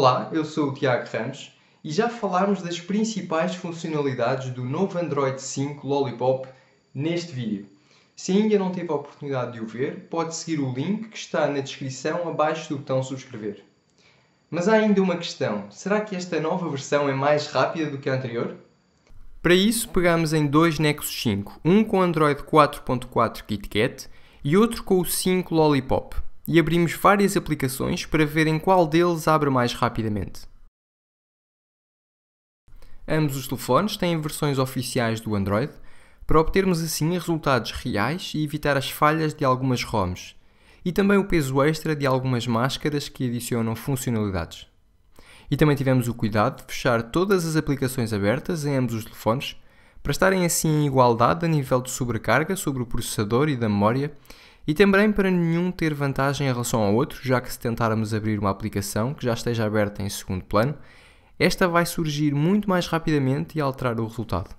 Olá, eu sou o Tiago Ramos e já falámos das principais funcionalidades do novo Android 5 Lollipop neste vídeo. Se ainda não teve a oportunidade de o ver, pode seguir o link que está na descrição abaixo do botão subscrever. Mas há ainda uma questão, será que esta nova versão é mais rápida do que a anterior? Para isso pegamos em dois Nexus 5, um com Android 4.4 KitKat e outro com o 5 Lollipop e abrimos várias aplicações para ver em qual deles abre mais rapidamente. Ambos os telefones têm versões oficiais do Android, para obtermos assim resultados reais e evitar as falhas de algumas ROMs, e também o peso extra de algumas máscaras que adicionam funcionalidades. E também tivemos o cuidado de fechar todas as aplicações abertas em ambos os telefones, para estarem assim em igualdade a nível de sobrecarga sobre o processador e da memória e também para nenhum ter vantagem em relação ao outro, já que se tentarmos abrir uma aplicação que já esteja aberta em segundo plano, esta vai surgir muito mais rapidamente e alterar o resultado.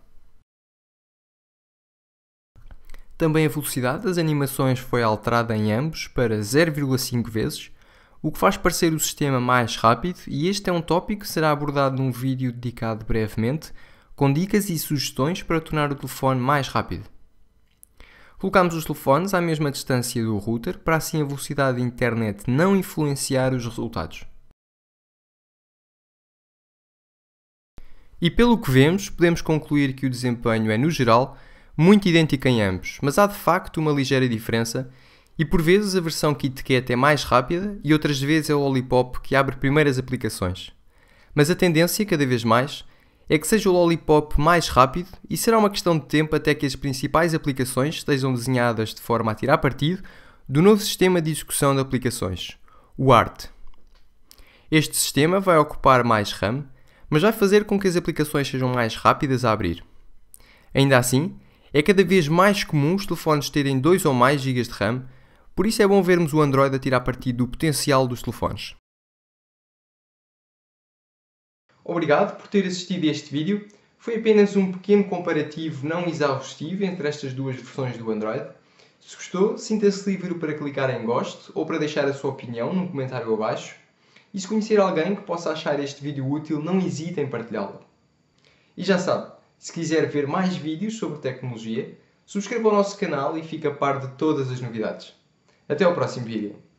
Também a velocidade das animações foi alterada em ambos para 0,5 vezes, o que faz parecer o sistema mais rápido e este é um tópico que será abordado num vídeo dedicado brevemente, com dicas e sugestões para tornar o telefone mais rápido. Colocámos os telefones à mesma distância do router para assim a velocidade da internet não influenciar os resultados. E pelo que vemos, podemos concluir que o desempenho é, no geral, muito idêntico em ambos, mas há de facto uma ligeira diferença e por vezes a versão KitKat é mais rápida e outras vezes é o Lollipop que abre primeiras aplicações. Mas a tendência, cada vez mais, é que seja o Lollipop mais rápido e será uma questão de tempo até que as principais aplicações estejam desenhadas de forma a tirar partido do novo sistema de execução de aplicações, o ART. Este sistema vai ocupar mais RAM, mas vai fazer com que as aplicações sejam mais rápidas a abrir. Ainda assim, é cada vez mais comum os telefones terem 2 ou mais GB de RAM, por isso é bom vermos o Android a tirar partido do potencial dos telefones. Obrigado por ter assistido este vídeo. Foi apenas um pequeno comparativo não exaustivo entre estas duas versões do Android. Se gostou, sinta-se livre para clicar em gosto ou para deixar a sua opinião num comentário abaixo. E se conhecer alguém que possa achar este vídeo útil, não hesite em partilhá-lo. E já sabe, se quiser ver mais vídeos sobre tecnologia, subscreva o nosso canal e fique a par de todas as novidades. Até ao próximo vídeo.